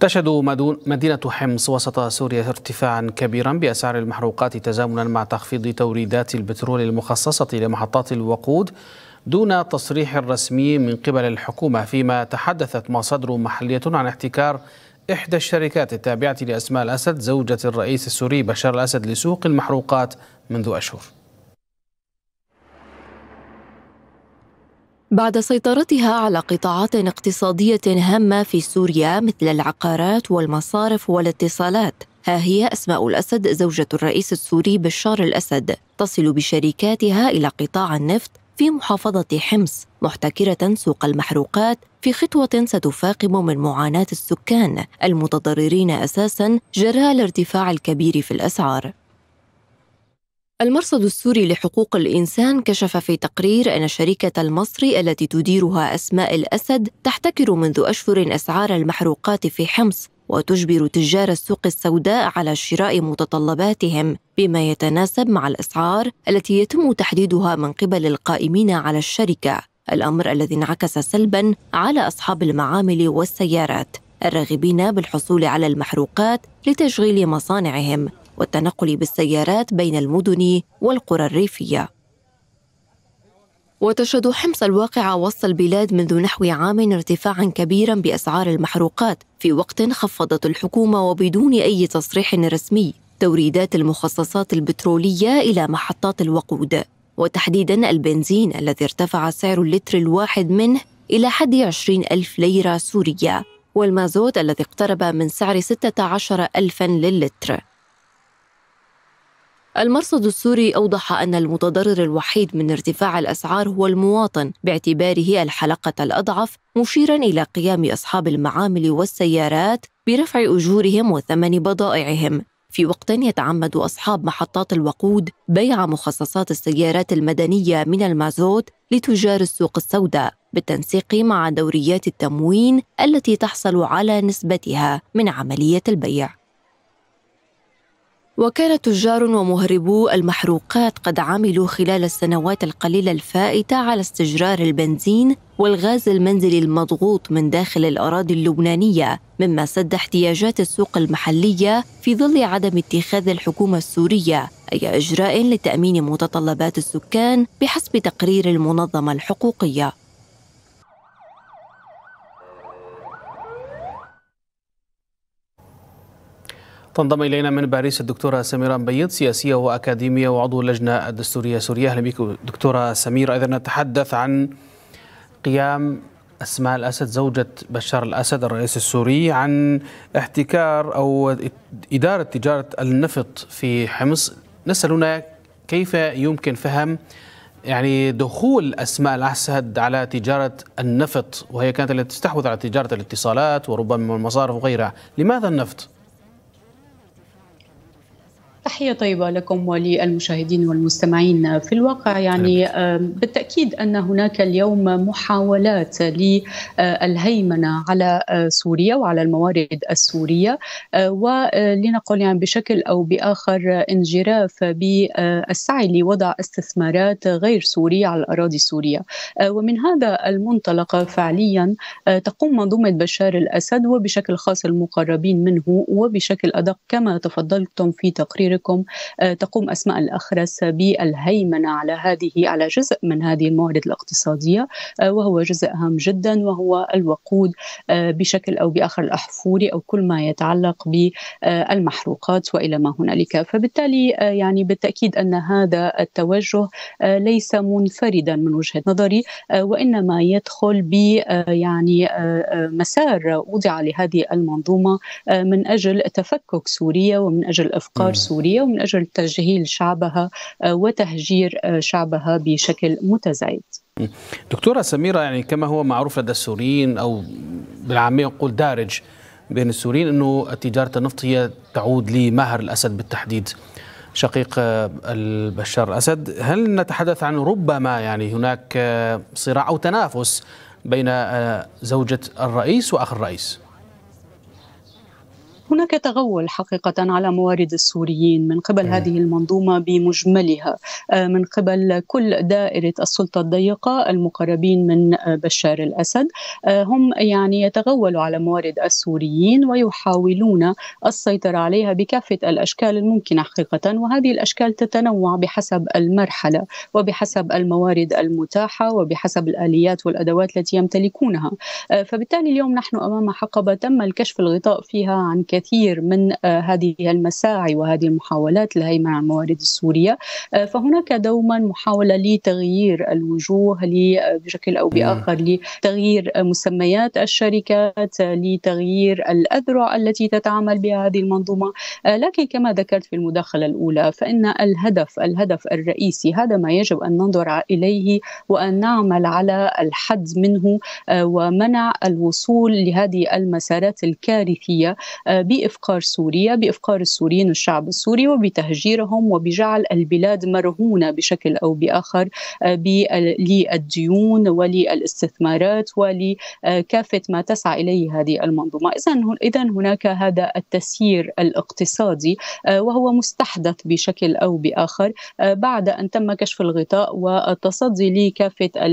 تشهد مدينة حمص وسط سوريا ارتفاعا كبيرا بأسعار المحروقات تزامنا مع تخفيض توريدات البترول المخصصة لمحطات الوقود دون تصريح رسمي من قبل الحكومة فيما تحدثت مصادر محلية عن احتكار إحدى الشركات التابعة لأسماء الأسد زوجة الرئيس السوري بشار الأسد لسوق المحروقات منذ أشهر بعد سيطرتها على قطاعات اقتصادية هامة في سوريا مثل العقارات والمصارف والاتصالات ها هي أسماء الأسد زوجة الرئيس السوري بشار الأسد تصل بشركاتها إلى قطاع النفط في محافظة حمص محتكرة سوق المحروقات في خطوة ستفاقم من معاناة السكان المتضررين أساسا جراء الارتفاع الكبير في الأسعار المرصد السوري لحقوق الإنسان كشف في تقرير أن شركة المصري التي تديرها أسماء الأسد تحتكر منذ أشهر أسعار المحروقات في حمص وتجبر تجار السوق السوداء على شراء متطلباتهم بما يتناسب مع الأسعار التي يتم تحديدها من قبل القائمين على الشركة الأمر الذي انعكس سلبا على أصحاب المعامل والسيارات الراغبين بالحصول على المحروقات لتشغيل مصانعهم والتنقل بالسيارات بين المدن والقرى الريفيه وتشهد حمص الواقعة وسط البلاد منذ نحو عام ارتفاعا كبيرا بأسعار المحروقات في وقت خفضت الحكومة وبدون أي تصريح رسمي توريدات المخصصات البترولية إلى محطات الوقود وتحديدا البنزين الذي ارتفع سعر اللتر الواحد منه إلى حد 20 ألف ليرة سورية والمازوت الذي اقترب من سعر 16 ألفا للتر المرصد السوري أوضح أن المتضرر الوحيد من ارتفاع الأسعار هو المواطن باعتباره الحلقة الأضعف مشيرا إلى قيام أصحاب المعامل والسيارات برفع أجورهم وثمن بضائعهم في وقت يتعمد أصحاب محطات الوقود بيع مخصصات السيارات المدنية من المازوت لتجار السوق السوداء بالتنسيق مع دوريات التموين التي تحصل على نسبتها من عملية البيع وكان تجار ومهربو المحروقات قد عملوا خلال السنوات القليلة الفائتة على استجرار البنزين والغاز المنزلي المضغوط من داخل الأراضي اللبنانية مما سد احتياجات السوق المحلية في ظل عدم اتخاذ الحكومة السورية أي إجراء لتأمين متطلبات السكان بحسب تقرير المنظمة الحقوقية تنضم الينا من باريس الدكتوره سميره بيض سياسيه واكاديميه وعضو اللجنه الدستوريه السوريه اهلا بكم دكتوره سميره اذا نتحدث عن قيام اسماء الاسد زوجة بشار الاسد الرئيس السوري عن احتكار او اداره تجاره النفط في حمص نسال هنا كيف يمكن فهم يعني دخول اسماء الاسد على تجاره النفط وهي كانت التي تستحوذ على تجاره الاتصالات وربما المصارف وغيرها لماذا النفط؟ تحية طيبة لكم وللمشاهدين والمستمعين في الواقع يعني بالتأكيد أن هناك اليوم محاولات للهيمنة على سوريا وعلى الموارد السورية ولنقل يعني بشكل أو بآخر انجراف بالسعي لوضع استثمارات غير سورية على الأراضي السورية ومن هذا المنطلق فعليا تقوم منظومة بشار الأسد وبشكل خاص المقربين منه وبشكل أدق كما تفضلتم في تقريركم لكم آه، تقوم أسماء الأخرس بالهيمنة على هذه على جزء من هذه الموارد الاقتصادية آه، وهو جزء هام جدا وهو الوقود آه، بشكل أو بآخر الأحفوري أو كل ما يتعلق بالمحروقات وإلى ما هنالك فبالتالي يعني بالتأكيد أن هذا التوجه ليس منفردا من وجهة نظري وإنما يدخل ب يعني مسار وضع لهذه المنظومة من أجل تفكك سوريا ومن أجل إفقار سوريا السورية ومن أجل تجهيل شعبها آه، وتهجير آه، شعبها بشكل متزايد دكتورة سميرة يعني كما هو معروف لدى السوريين أو بالعامية نقول دارج بين السوريين أنه تجارة النفط هي تعود لمهر الأسد بالتحديد شقيق آه، بشار الأسد هل نتحدث عن ربما يعني هناك صراع أو تنافس بين زوجة الرئيس وأخ الرئيس؟ هناك تغول حقيقة على موارد السوريين من قبل إيه. هذه المنظومة بمجملها آه، من قبل كل دائرة السلطة الضيقة المقربين من آه، بشار الأسد آه، هم يعني يتغولوا على موارد السوريين ويحاولون السيطرة عليها بكافة الأشكال الممكنة حقيقة وهذه الأشكال تتنوع بحسب المرحلة وبحسب الموارد المتاحة وبحسب الآليات والأدوات التي يمتلكونها فبالتالي اليوم نحن أمام حقبة تم الكشف الغطاء فيها عن الكثير من آه، هذه المساعي وهذه المحاولات للهيمنة على الموارد السورية آه، فهناك دوما محاولة لتغيير الوجوه آه، بشكل أو بآخر لتغيير مسميات الشركات لتغيير الأذرع التي تتعامل بها هذه المنظومة لكن كما ذكرت في المداخلة الأولى فإن الهدف الهدف الرئيسي هذا ما يجب أن ننظر إليه وأن نعمل على الحد منه ومنع الوصول لهذه المسارات الكارثية بإفقار سوريا بإفقار السوريين والشعب السوري وبتهجيرهم وبجعل البلاد مرهونة بشكل أو بآخر آه، للديون وللاستثمارات ولكافة ما تسعى إليه هذه المنظومة إذا هناك هذا التسيير الاقتصادي آه، وهو مستحدث بشكل أو بآخر آه، بعد أن تم كشف الغطاء والتصدي لكافة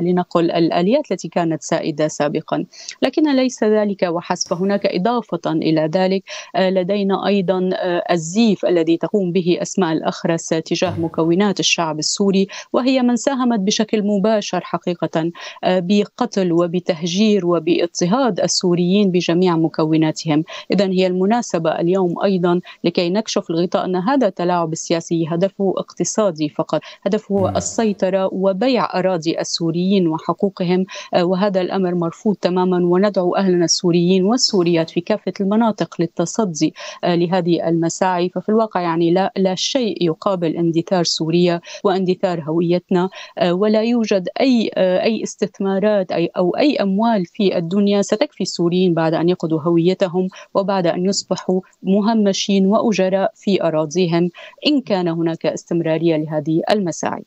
لنقل الآليات التي كانت سائدة سابقا لكن ليس ذلك وحسب هناك إضافة إلى ذلك آه، لدينا أيضا آه، الزيف الذي تقوم به أسماء الأخرس تجاه مكونات الشعب السوري وهي من ساهمت بشكل مباشر حقيقة آه، بقتل وبتهجير وباضطهاد السوريين بجميع مكوناتهم إذا هي المناسبة اليوم أيضا لكي نكشف الغطاء أن هذا التلاعب السياسي هدفه اقتصادي فقط هدفه السيطرة وبيع أراضي السوريين وحقوقهم وهذا الأمر مرفوض تماما وندعو أهلنا السوريين والسوريات في كافة المناطق مناطق للتصدي آه، لهذه المساعي ففي الواقع يعني لا, لا شيء يقابل اندثار سوريا واندثار هويتنا آه، ولا يوجد أي آه، أي استثمارات أي أو أي أموال في الدنيا ستكفي السوريين بعد أن يقضوا هويتهم وبعد أن يصبحوا مهمشين وأجراء في أراضيهم إن كان هناك استمرارية لهذه المساعي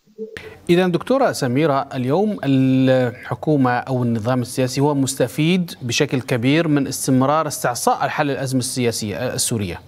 إذا دكتورة سميرة اليوم الحكومة أو النظام السياسي هو مستفيد بشكل كبير من استمرار استعصاء الحل الأزمة السياسية السورية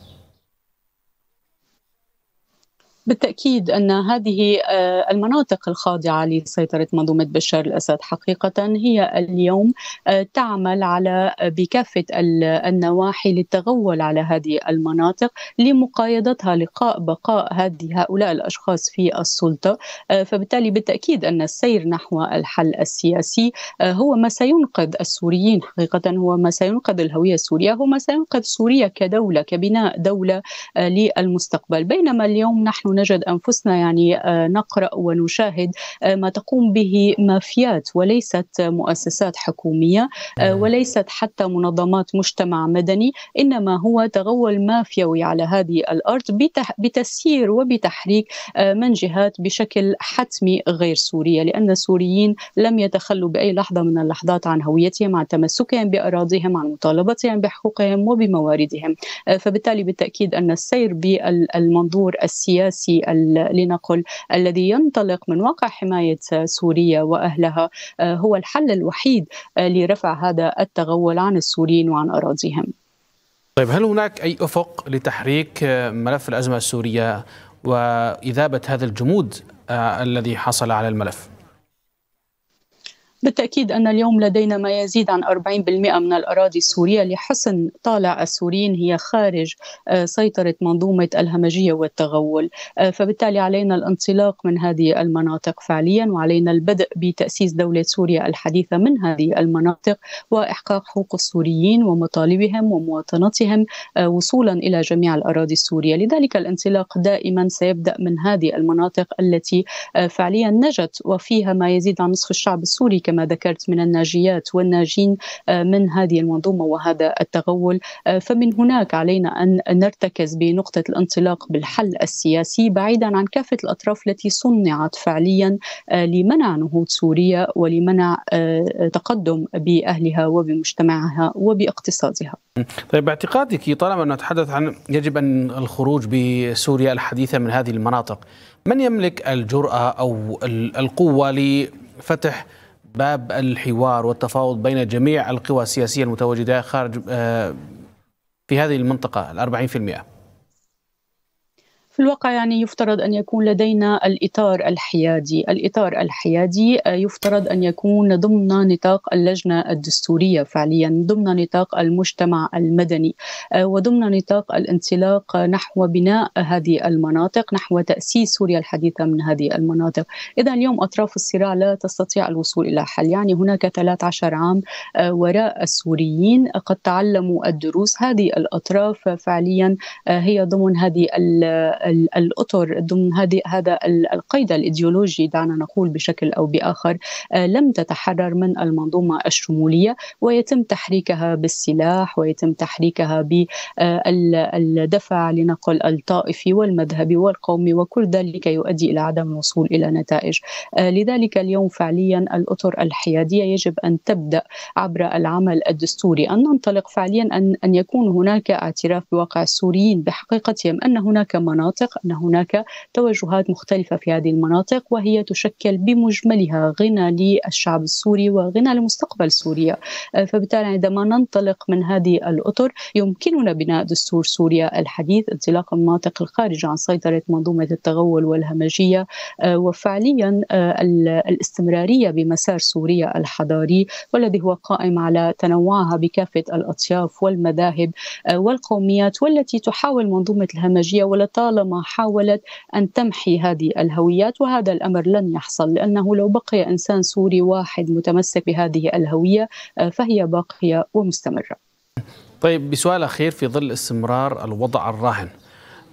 بالتأكيد أن هذه آه، المناطق الخاضعة لسيطرة منظومة بشار الأسد حقيقة هي اليوم آه، تعمل على آه، بكافة النواحي للتغول على هذه المناطق لمقايضتها لقاء بقاء هذه هؤلاء الأشخاص في السلطة فبالتالي بالتأكيد أن السير نحو الحل السياسي هو ما سينقذ السوريين حقيقة هو ما سينقذ الهوية السورية هو ما سينقذ سوريا كدولة كبناء دولة للمستقبل بينما اليوم نحن نجد انفسنا يعني آه، نقرا ونشاهد آه، ما تقوم به مافيات وليست مؤسسات حكوميه آه، وليست حتى منظمات مجتمع مدني انما هو تغول مافيوي على هذه الارض بتسيير وبتحريك من جهات بشكل حتمي غير سوريه لان السوريين لم يتخلوا باي لحظه من اللحظات عن هويتهم عن تمسكهم باراضيهم عن مطالبتهم بحقوقهم وبمواردهم فبالتالي بالتاكيد ان السير بالمنظور السياسي السياسي لنقل الذي ينطلق من واقع حماية سوريا وأهلها آه، هو الحل الوحيد آه، لرفع هذا التغول عن السوريين وعن أراضيهم طيب هل هناك أي أفق لتحريك آه، ملف الأزمة السورية وإذابة هذا الجمود الذي حصل على الملف؟ بالتأكيد أن اليوم لدينا ما يزيد عن 40% من الأراضي السورية لحسن طالع السوريين هي خارج آه، سيطرة منظومة الهمجية والتغول آه، فبالتالي علينا الانطلاق من هذه المناطق فعليا وعلينا البدء بتأسيس دولة سوريا الحديثة من هذه المناطق وإحقاق حقوق السوريين ومطالبهم ومواطنتهم آه، وصولا إلى جميع الأراضي السورية لذلك الانطلاق دائما سيبدأ من هذه المناطق التي فعليا نجت وفيها ما يزيد عن نصف الشعب السوري كما ذكرت من الناجيات والناجين آه، من هذه المنظومه وهذا التغول آه، فمن هناك علينا ان نرتكز بنقطه الانطلاق بالحل السياسي بعيدا عن كافه الاطراف التي صنعت فعليا آه، لمنع نهوض سوريا ولمنع تقدم باهلها وبمجتمعها وباقتصادها. طيب باعتقادك طالما نتحدث عن يجب ان الخروج بسوريا الحديثه من هذه المناطق، من يملك الجراه او القوه لفتح باب الحوار والتفاوض بين جميع القوى السياسية المتواجدة خارج آه، في هذه المنطقة الأربعين في المئة في الواقع يعني يفترض أن يكون لدينا الإطار الحيادي الإطار الحيادي آه، يفترض أن يكون ضمن نطاق اللجنة الدستورية فعليا ضمن نطاق المجتمع المدني آه، وضمن نطاق الانطلاق نحو بناء هذه المناطق نحو تأسيس سوريا الحديثة من هذه المناطق إذا اليوم أطراف الصراع لا تستطيع الوصول إلى حل يعني هناك 13 عام آه، وراء السوريين قد تعلموا الدروس هذه الأطراف فعليا هي ضمن هذه الأطر ضمن هذه هذا القيد الإيديولوجي دعنا نقول بشكل أو بآخر آه، لم تتحرر من المنظومة الشمولية ويتم تحريكها بالسلاح ويتم تحريكها بالدفع آه، لنقل الطائفي والمذهبي والقومي وكل ذلك يؤدي إلى عدم الوصول إلى نتائج آه، لذلك اليوم فعليا الأطر الحيادية يجب أن تبدأ عبر العمل الدستوري أن ننطلق فعليا أن أن يكون هناك اعتراف بواقع السوريين بحقيقتهم أن هناك مناطق المناطق أن هناك توجهات مختلفة في هذه المناطق وهي تشكل بمجملها غنى للشعب السوري وغنى لمستقبل سوريا آه، فبالتالي عندما ننطلق من هذه الأطر يمكننا بناء دستور سوريا الحديث انطلاقا من المناطق الخارجة عن سيطرة منظومة التغول والهمجية آه، وفعليا آه، الاستمرارية بمسار سوريا الحضاري والذي هو قائم على تنوعها بكافة الأطياف والمذاهب والقوميات والتي تحاول منظومة الهمجية ولطالما طالما حاولت أن تمحي هذه الهويات وهذا الأمر لن يحصل لأنه لو بقي إنسان سوري واحد متمسك بهذه الهوية آه، فهي باقية ومستمرة طيب بسؤال أخير في ظل استمرار الوضع الراهن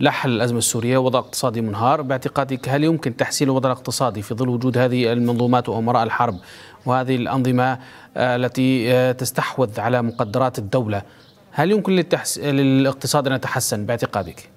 لا حل الأزمة السورية وضع اقتصادي منهار باعتقادك هل يمكن تحسين الوضع الاقتصادي في ظل وجود هذه المنظومات وأمراء الحرب وهذه الأنظمة آه، التي آه، تستحوذ على مقدرات الدولة هل يمكن للاقتصاد أن يتحسن باعتقادك؟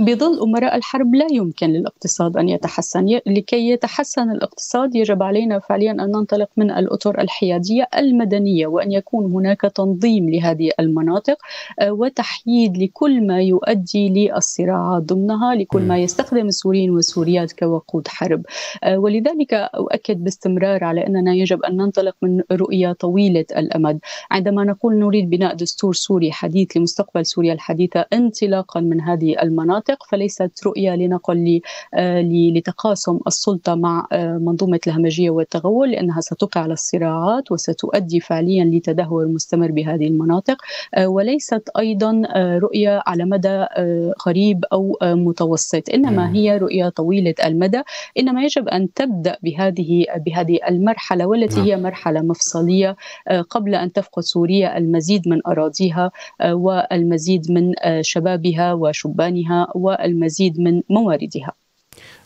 بظل أمراء الحرب لا يمكن للاقتصاد أن يتحسن لكي يتحسن الاقتصاد يجب علينا فعليا أن ننطلق من الأطر الحيادية المدنية وأن يكون هناك تنظيم لهذه المناطق آه، وتحييد لكل ما يؤدي للصراعات ضمنها لكل ما يستخدم السوريين والسوريات كوقود حرب آه، ولذلك أؤكد باستمرار على أننا يجب أن ننطلق من رؤية طويلة الأمد عندما نقول نريد بناء دستور سوري حديث لمستقبل سوريا الحديثة انطلاقا من هذه المناطق الاتفاق فليست رؤية لنقل آه، لتقاسم السلطة مع آه، منظومة الهمجية والتغول لأنها ستوقع على الصراعات وستؤدي فعليا لتدهور مستمر بهذه المناطق آه، وليست أيضا رؤية على مدى قريب أو متوسط إنما هي رؤية طويلة المدى إنما يجب أن تبدأ بهذه بهذه المرحلة والتي نعم. هي مرحلة مفصلية قبل أن تفقد سوريا المزيد من أراضيها والمزيد من شبابها وشبانها والمزيد من مواردها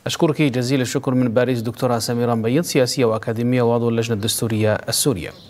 أشكرك جزيل الشكر من باريس دكتورة سميرة مبيض سياسية وأكاديمية وعضو اللجنة الدستورية السورية